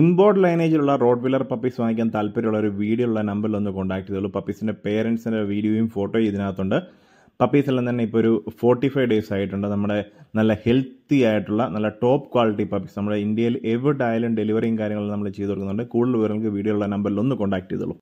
import ലൈനേജിലുള്ള rottweiler puppies വാങ്ങിക്കാൻ താല്പര്യമുള്ള ഒരു വീഡിയോ ഉള്ള നമ്പറിൽ ഒന്ന് കോൺടാക്ട് ചെയ്തോളൂ പപ്പീസിൻ്റെ പേരൻസിൻ്റെ വീഡിയോയും ഫോട്ടോയും ഇതിനകത്തുണ്ട് പപ്പീസെല്ലാം തന്നെ ഇപ്പോൾ ഒരു ഫോർട്ടി ഫൈവ് ഡേയ്സ് ആയിട്ടുണ്ട് നമ്മുടെ നല്ല ഹെൽത്തി ആയിട്ടുള്ള നല്ല ടോപ്പ് ക്വാളിറ്റി പപ്പീസ് നമ്മുടെ ഇന്ത്യയിൽ ആയാലും ഡെലിവറിയും കാര്യങ്ങളും നമ്മൾ ചെയ്തു കൊടുക്കുന്നുണ്ട് കൂടുതൽ വിവരങ്ങൾക്ക് വീഡിയോ ഉള്ള നമ്പറിൽ ഒന്ന് കോൺടാക്ട് ചെയ്തോളൂ